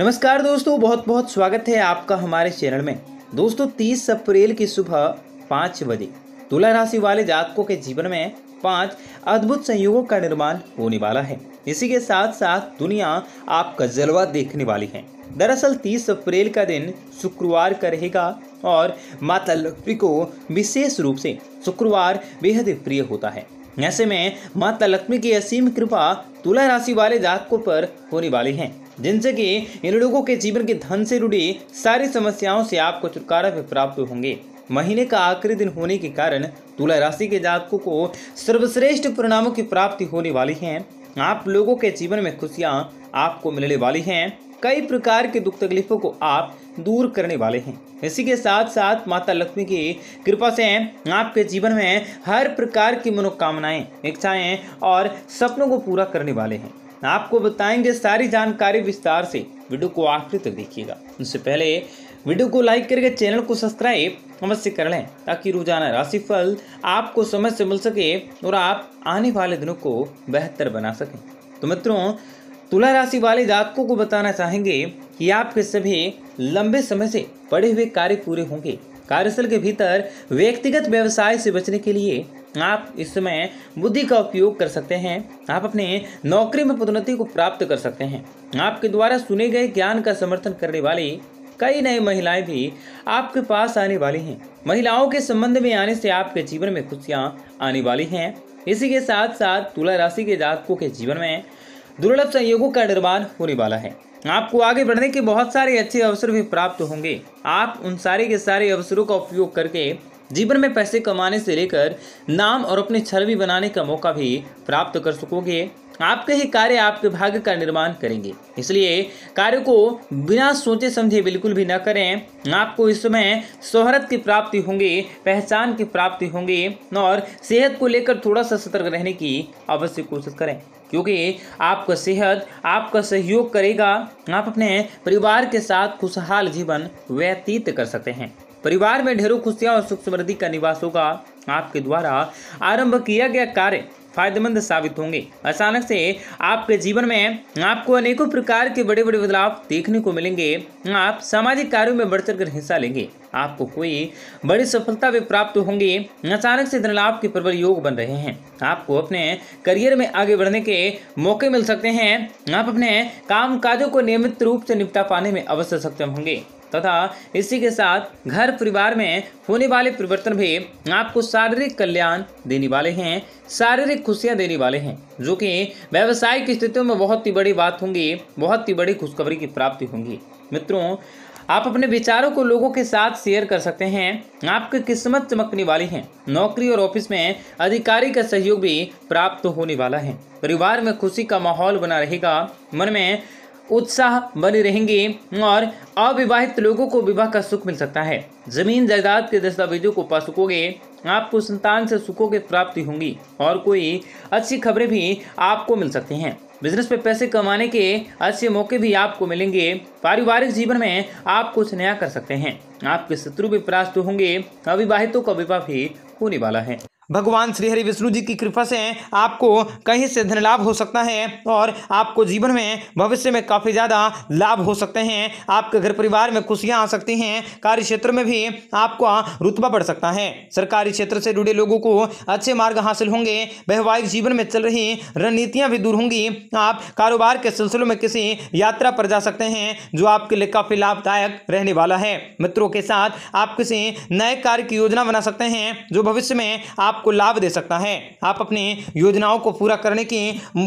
नमस्कार दोस्तों बहुत बहुत स्वागत है आपका हमारे चैनल में दोस्तों 30 अप्रैल की सुबह पाँच बजे तुला राशि वाले जातकों के जीवन में पांच अद्भुत संयोगों का निर्माण होने वाला है इसी के साथ साथ दुनिया आपका जलवा देखने वाली है दरअसल 30 अप्रैल का दिन शुक्रवार का रहेगा और माता लक्ष्मी को विशेष रूप से शुक्रवार बेहद प्रिय होता है ऐसे में माता लक्ष्मी की असीम कृपा तुला राशि वाले जातकों पर होने वाली है जिनसे कि इन लोगों के जीवन के धन से जुड़ी सारी समस्याओं से आपको छुटकारा भी प्राप्त होंगे महीने का आखिरी दिन होने के कारण तुला राशि के जातकों को सर्वश्रेष्ठ परिणामों की प्राप्ति होने वाली है आप लोगों के जीवन में खुशियाँ आपको मिलने वाली हैं कई प्रकार के दुख तकलीफों को आप दूर करने वाले हैं इसी के साथ साथ माता लक्ष्मी की कृपा से आपके जीवन में हर प्रकार की मनोकामनाएं इच्छाएं और सपनों को पूरा करने वाले हैं आपको बताएंगे सारी जानकारी विस्तार से वीडियो को आखिर तक देखिएगा उससे पहले वीडियो को लाइक करके चैनल को सब्सक्राइब अवश्य कर लें ताकि रोजाना राशिफल आपको समय से मिल सके और आप आने वाले दिनों को बेहतर बना सकें तो मित्रों तुला राशि वाले जातकों को बताना चाहेंगे कि आपके सभी लंबे समय से पड़े हुए कार्य पूरे होंगे कार्यस्थल के भीतर व्यक्तिगत व्यवसाय से बचने के लिए आप इस समय बुद्धि का उपयोग कर सकते हैं आप अपने नौकरी में पदोन्नति को प्राप्त कर सकते हैं आपके द्वारा सुने गए ज्ञान का समर्थन करने वाली कई नई महिलाएं भी आपके पास आने वाली हैं महिलाओं के संबंध में आने से आपके जीवन में खुशियां आने वाली हैं इसी के साथ साथ तुला राशि के जातकों के जीवन में दुर्लभ संयोगों का निर्माण होने वाला है आपको आगे बढ़ने के बहुत सारे अच्छे अवसर भी प्राप्त होंगे आप उन सारे के सारे अवसरों का उपयोग करके जीवन में पैसे कमाने से लेकर नाम और अपनी छवि बनाने का मौका भी प्राप्त कर सकोगे आपके ही कार्य आपके भाग्य का निर्माण करेंगे इसलिए कार्य को बिना सोचे समझे बिल्कुल भी न करें आपको इस समय शोहरत की प्राप्ति होंगी पहचान की प्राप्ति होंगी और सेहत को लेकर थोड़ा सा सतर्क रहने की अवश्य कोशिश करें क्योंकि आपका सेहत आपका सहयोग करेगा आप अपने परिवार के साथ खुशहाल जीवन व्यतीत कर सकते हैं परिवार में ढेरों खुशियाँ और सुख समृद्धि का निवास होगा आपके द्वारा आरंभ किया गया कार्य फायदेमंद साबित होंगे अचानक से आपके जीवन में आपको अनेकों प्रकार के बड़े बड़े बदलाव देखने को मिलेंगे आप सामाजिक कार्यों में बढ़ चढ़ हिस्सा लेंगे आपको कोई बड़ी सफलता भी प्राप्त होंगी अचानक से धन लाभ के प्रबल योग बन रहे हैं आपको अपने करियर में आगे बढ़ने के मौके मिल सकते हैं आप अपने काम काजों को नियमित रूप से निपटा पाने में अवश्य सक्षम होंगे तथा इसी के साथ घर परिवार में होने वाले परिवर्तन भी आपको शारीरिक कल्याण देने वाले हैं शारीरिक खुशियां देने वाले हैं जो कि व्यवसायिक स्थितियों में बहुत ही बड़ी बात होंगी बहुत ही बड़ी खुशखबरी की प्राप्ति होंगी मित्रों आप अपने विचारों को लोगों के साथ शेयर कर सकते हैं आपकी किस्मत चमकने वाली है नौकरी और ऑफिस में अधिकारी का सहयोग भी प्राप्त होने वाला है परिवार में खुशी का माहौल बना रहेगा मन में उत्साह बने रहेंगे और अविवाहित लोगों को विवाह का सुख मिल सकता है जमीन जायदाद के दस्तावेजों को पा सकोगे आपको संतान से सुखों की प्राप्ति होंगी और कोई अच्छी खबरें भी आपको मिल सकती हैं बिजनेस पे पैसे कमाने के अच्छे मौके भी आपको मिलेंगे पारिवारिक जीवन में आप कुछ नया कर सकते हैं आपके शत्रु भी परास्त होंगे अविवाहितों का विवाह भी होने वाला है भगवान श्री हरि विष्णु जी की कृपा से आपको कहीं से धन लाभ हो सकता है और आपको जीवन में भविष्य में काफ़ी ज़्यादा लाभ हो सकते हैं आपके घर परिवार में खुशियाँ आ सकती हैं कार्य क्षेत्र में भी आपका रुतबा बढ़ सकता है सरकारी क्षेत्र से जुड़े लोगों को अच्छे मार्ग हासिल होंगे वैवाहिक जीवन में चल रही रणनीतियाँ भी दूर होंगी आप कारोबार के सिलसिलों में किसी यात्रा पर जा सकते हैं जो आपके लिए काफ़ी लाभदायक रहने वाला है मित्रों के साथ आप किसी नए कार्य की योजना बना सकते हैं जो भविष्य में आप आपको लाभ दे सकता है आप अपनी योजनाओं को पूरा करने की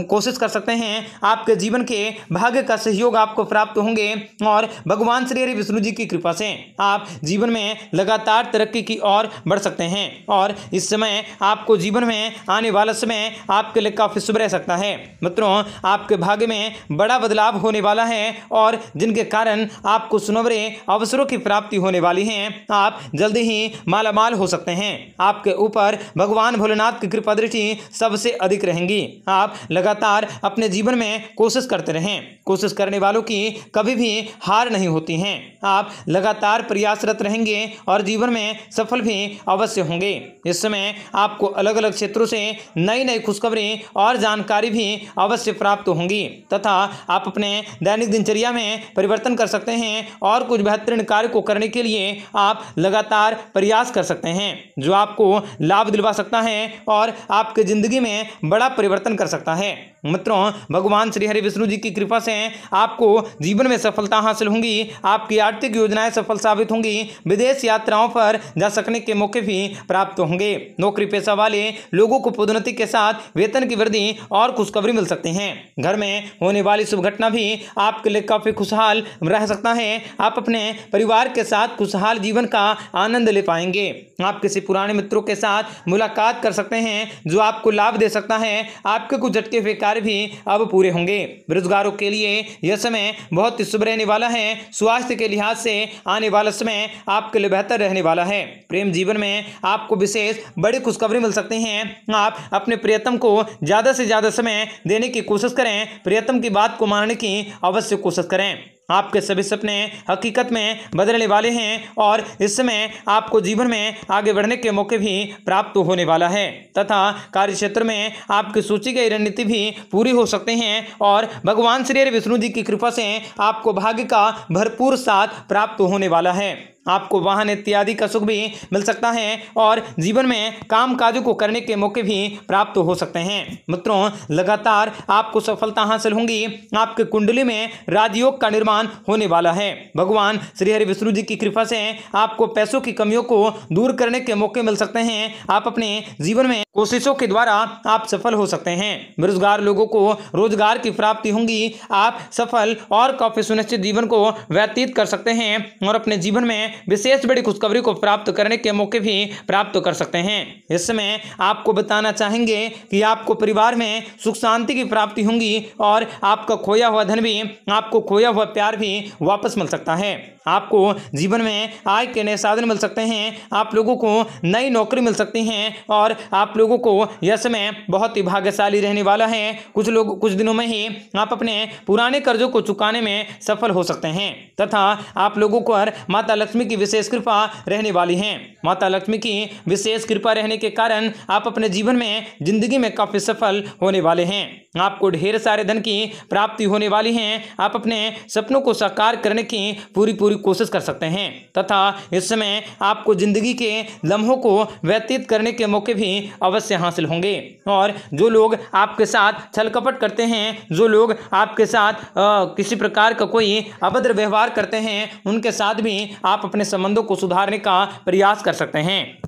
कोशिश कर सकते हैं आपके जीवन के भाग्य का सहयोग आपको प्राप्त होंगे और भगवान श्री हरि विष्णु जी की कृपा से आप जीवन में लगातार तरक्की की ओर बढ़ सकते हैं और इस समय आपको जीवन में आने वाला समय आपके लिए काफ़ी शुभ रह सकता है मित्रों आपके भाग्य में बड़ा बदलाव होने वाला है और जिनके कारण आपको सुनवरे अवसरों की प्राप्ति होने वाली है आप जल्दी ही मालामाल हो सकते हैं आपके ऊपर भगवान भोलेनाथ की कृपा दृष्टि सबसे अधिक रहेंगी आप लगातार अपने जीवन में कोशिश करते रहें कोशिश करने वालों की कभी भी हार नहीं होती हैं आप लगातार प्रयासरत रहेंगे और जीवन में सफल भी अवश्य होंगे इस समय आपको अलग अलग क्षेत्रों से नई नई खुशखबरी और जानकारी भी अवश्य प्राप्त होंगी तथा आप अपने दैनिक दिनचर्या में परिवर्तन कर सकते हैं और कुछ बेहतरीन कार्य को करने के लिए आप लगातार प्रयास कर सकते हैं जो आपको लाभ दिलवा करवा सकता है और आपकी ज़िंदगी में बड़ा परिवर्तन कर सकता है मित्रों भगवान श्री हरि विष्णु जी की कृपा से आपको जीवन में सफलता हासिल होंगी आपकी आर्थिक योजनाएं सफल साबित होंगी विदेश यात्राओं पर जा सकने के मौके भी प्राप्त होंगे नौकरी पेशा वाले लोगों को पदोन्नति के साथ वेतन की वृद्धि और खुशखबरी मिल सकती है घर में होने वाली शुभ घटना भी आपके लिए काफ़ी खुशहाल रह सकता है आप अपने परिवार के साथ खुशहाल जीवन का आनंद ले पाएंगे आप किसी पुराने मित्रों के साथ मुलाकात कर सकते हैं जो आपको लाभ दे सकता है आपके कुछ झटके हुए कार्य भी अब पूरे होंगे बेरोजगारों के लिए यह समय बहुत ही शुभ रहने वाला है स्वास्थ्य के लिहाज से आने वाला समय आपके लिए बेहतर रहने वाला है प्रेम जीवन में आपको विशेष बड़ी खुशखबरी मिल सकती है आप अपने प्रियतम को ज़्यादा से ज़्यादा समय देने की कोशिश करें प्रियतम की बात को मानने की अवश्य कोशिश करें आपके सभी सपने हकीकत में बदलने वाले हैं और इस समय आपको जीवन में आगे बढ़ने के मौके भी प्राप्त होने वाला है तथा कार्य क्षेत्र में आपकी सूची गई रणनीति भी पूरी हो सकते हैं और भगवान श्री विष्णु जी की कृपा से आपको भाग्य का भरपूर साथ प्राप्त होने वाला है आपको वाहन इत्यादि का सुख भी मिल सकता है और जीवन में काम काजों को करने के मौके भी प्राप्त हो सकते हैं मित्रों लगातार आपको सफलता हासिल होंगी आपके कुंडली में राजयोग का निर्माण होने वाला है भगवान श्री हरि विष्णु जी की कृपा से आपको पैसों की कमियों को दूर करने के मौके मिल सकते हैं आप अपने जीवन में कोशिशों के द्वारा आप सफल हो सकते हैं बेरोजगार लोगों को रोजगार की प्राप्ति होंगी आप सफल और काफी सुनिश्चित जीवन को व्यतीत कर सकते हैं और अपने जीवन में विशेष बड़ी खुशखबरी को प्राप्त करने के मौके भी प्राप्त कर सकते हैं इसमें आपको बताना चाहेंगे कि आपको परिवार में सुख शांति की प्राप्ति होंगी और आपका खोया हुआ धन भी आपको खोया हुआ प्यार भी वापस मिल सकता है आपको जीवन में आय के नए साधन मिल सकते हैं आप लोगों को नई नौकरी मिल सकती हैं और आप लोगों को यह समय बहुत ही भाग्यशाली रहने वाला है कुछ लोग कुछ दिनों में ही आप अपने पुराने कर्जों को चुकाने में सफल हो सकते हैं तथा आप लोगों पर माता लक्ष्मी की विशेष कृपा रहने वाली है माता लक्ष्मी की विशेष कृपा रहने के कारण आप अपने जीवन में जिंदगी में काफ़ी सफल होने वाले हैं आपको ढेर सारे धन की प्राप्ति होने वाली है आप अपने सपनों को साकार करने की पूरी पूरी कोशिश कर सकते हैं तथा इस समय आपको जिंदगी के लम्हों को व्यतीत करने के मौके भी अवश्य हासिल होंगे और जो लोग आपके साथ छल कपट करते हैं जो लोग आपके साथ आ, किसी प्रकार का कोई अभद्र व्यवहार करते हैं उनके साथ भी आप अपने संबंधों को सुधारने का प्रयास कर सकते हैं